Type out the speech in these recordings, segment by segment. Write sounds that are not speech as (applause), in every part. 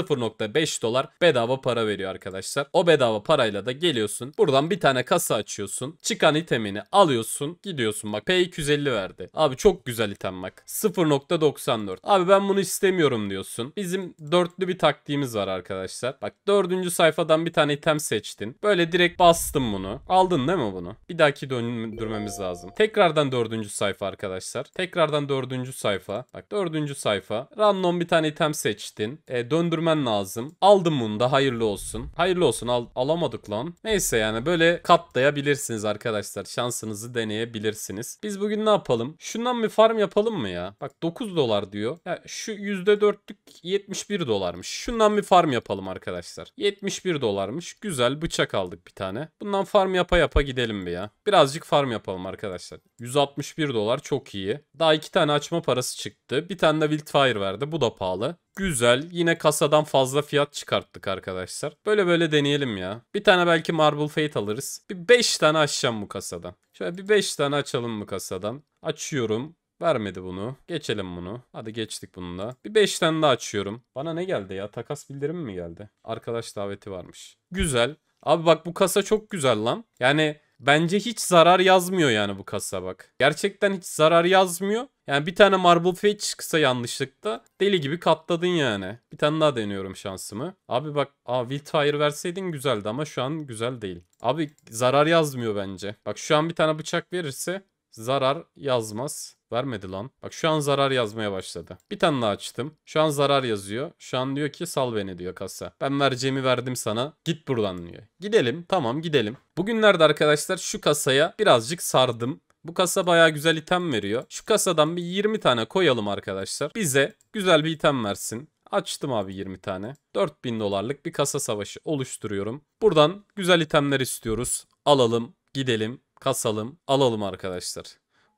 0.5 dolar bedava para veriyor arkadaşlar. O bedava parayla da geliyorsun. Buradan bir tane kasa açıyorsun. Çıkan itemini alıyorsun. Gidiyorsun bak P250 verdi. Abi çok güzel item bak. 0.94. Abi ben bunu istemiyorum diyorsun. Bizim dörtlü bir taktiğimiz var arkadaşlar. Bak dördüncü sayfadan bir tane item seçtin. Böyle direkt bastım bunu. Aldın değil mi bunu? Bir dahaki döndürmemiz lazım. Tekrardan dördüncü sayfa arkadaşlar. Tekrardan dördüncü sayfa. Bak dördüncü sayfa. Random bir tane item seçtin. E, döndürme vermen lazım. Aldım bunu da hayırlı olsun. Hayırlı olsun al alamadık lan. Neyse yani böyle katlayabilirsiniz arkadaşlar. Şansınızı deneyebilirsiniz. Biz bugün ne yapalım? Şundan bir farm yapalım mı ya? Bak 9 dolar diyor. Ya şu %4'lük 71 dolarmış. Şundan bir farm yapalım arkadaşlar. 71 dolarmış. Güzel bıçak aldık bir tane. Bundan farm yapa yapa gidelim bir ya. Birazcık farm yapalım arkadaşlar. 161 dolar çok iyi. Daha iki tane açma parası çıktı. Bir tane de Wildfire verdi. Bu da pahalı. Güzel. Yine kasadan fazla fiyat çıkarttık arkadaşlar. Böyle böyle deneyelim ya. Bir tane belki Marble Fate alırız. Bir 5 tane açacağım bu kasadan. Şöyle bir 5 tane açalım bu kasadan. Açıyorum. Vermedi bunu. Geçelim bunu. Hadi geçtik bununla. Bir 5 tane daha açıyorum. Bana ne geldi ya? Takas bildirimi mi geldi? Arkadaş daveti varmış. Güzel. Abi bak bu kasa çok güzel lan. Yani bence hiç zarar yazmıyor yani bu kasa bak. Gerçekten hiç zarar yazmıyor. Yani bir tane Marble Fetch kısa yanlışlıkta deli gibi katladın yani. Bir tane daha deniyorum şansımı. Abi bak aa, Wildfire verseydin güzeldi ama şu an güzel değil. Abi zarar yazmıyor bence. Bak şu an bir tane bıçak verirse zarar yazmaz. Vermedi lan. Bak şu an zarar yazmaya başladı. Bir tane daha açtım. Şu an zarar yazıyor. Şu an diyor ki sal beni diyor kasa. Ben vereceğimi verdim sana. Git buradan diyor. Gidelim. Tamam gidelim. Bugünlerde arkadaşlar şu kasaya birazcık sardım. Bu kasa baya güzel item veriyor. Şu kasadan bir 20 tane koyalım arkadaşlar. Bize güzel bir item versin. Açtım abi 20 tane. 4000 dolarlık bir kasa savaşı oluşturuyorum. Buradan güzel itemler istiyoruz. Alalım, gidelim, kasalım, alalım arkadaşlar.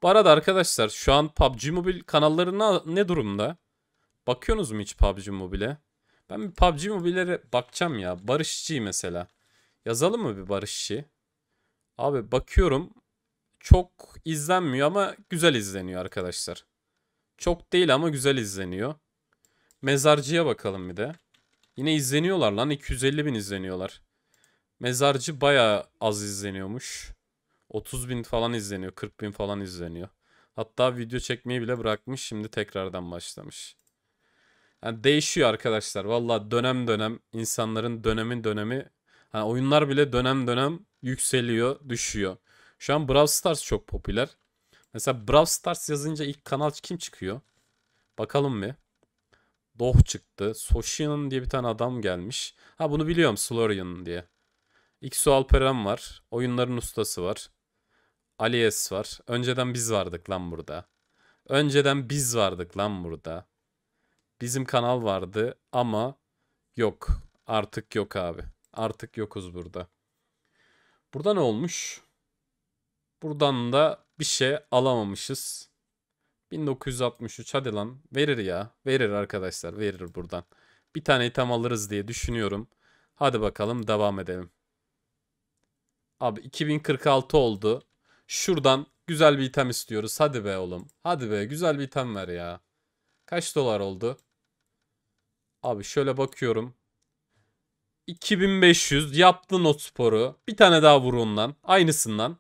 Bu arada arkadaşlar şu an PUBG Mobile kanalları ne durumda? Bakıyorsunuz mu hiç PUBG Mobile'e? Ben bir PUBG Mobile'lere bakacağım ya. Barışçı mesela. Yazalım mı bir barışçı? Abi bakıyorum çok izlenmiyor ama güzel izleniyor arkadaşlar. Çok değil ama güzel izleniyor. Mezarcıya bakalım bir de. Yine izleniyorlar lan. 250 bin izleniyorlar. Mezarcı baya az izleniyormuş. 30 bin falan izleniyor. 40 bin falan izleniyor. Hatta video çekmeyi bile bırakmış. Şimdi tekrardan başlamış. Yani değişiyor arkadaşlar. Valla dönem dönem insanların dönemin dönemi. Hani oyunlar bile dönem dönem yükseliyor, düşüyor. Şu an Brawl Stars çok popüler. Mesela Brawl Stars yazınca ilk kanal kim çıkıyor? Bakalım mı? Doh çıktı. Soshian diye bir tane adam gelmiş. Ha bunu biliyorum Slorian diye. Xu Alperen var. Oyunların ustası var. Alies var. Önceden biz vardık lan burada. Önceden biz vardık lan burada. Bizim kanal vardı ama yok. Artık yok abi. Artık yokuz burada. Burada ne olmuş? Buradan da bir şey alamamışız. 1963 hadi lan verir ya. Verir arkadaşlar verir buradan. Bir tane item alırız diye düşünüyorum. Hadi bakalım devam edelim. Abi 2046 oldu. Şuradan güzel bir item istiyoruz. Hadi be oğlum. Hadi be güzel bir item ver ya. Kaç dolar oldu? Abi şöyle bakıyorum. 2500 yaptın o sporu. Bir tane daha vur ondan. Aynısından.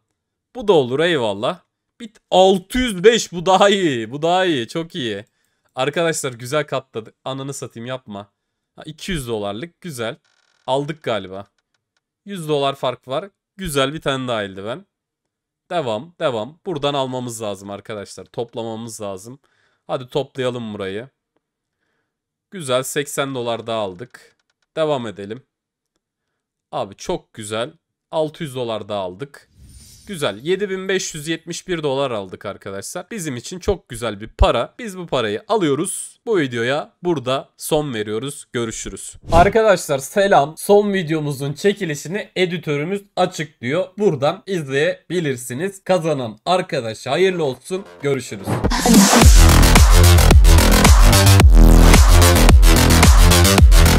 Bu da olur eyvallah. Bit 605 bu daha iyi. Bu daha iyi. Çok iyi. Arkadaşlar güzel katladık. Ananı satayım yapma. 200 dolarlık güzel. Aldık galiba. 100 dolar fark var. Güzel bir tane daha ben. Devam devam. Buradan almamız lazım arkadaşlar. Toplamamız lazım. Hadi toplayalım burayı. Güzel 80 dolar daha aldık. Devam edelim. Abi çok güzel. 600 dolar daha aldık. Güzel. 7571 dolar aldık arkadaşlar. Bizim için çok güzel bir para. Biz bu parayı alıyoruz. Bu videoya burada son veriyoruz. Görüşürüz. Arkadaşlar selam. Son videomuzun çekilişini editörümüz açıklıyor. Buradan izleyebilirsiniz. Kazanan arkadaş. hayırlı olsun. Görüşürüz. (laughs)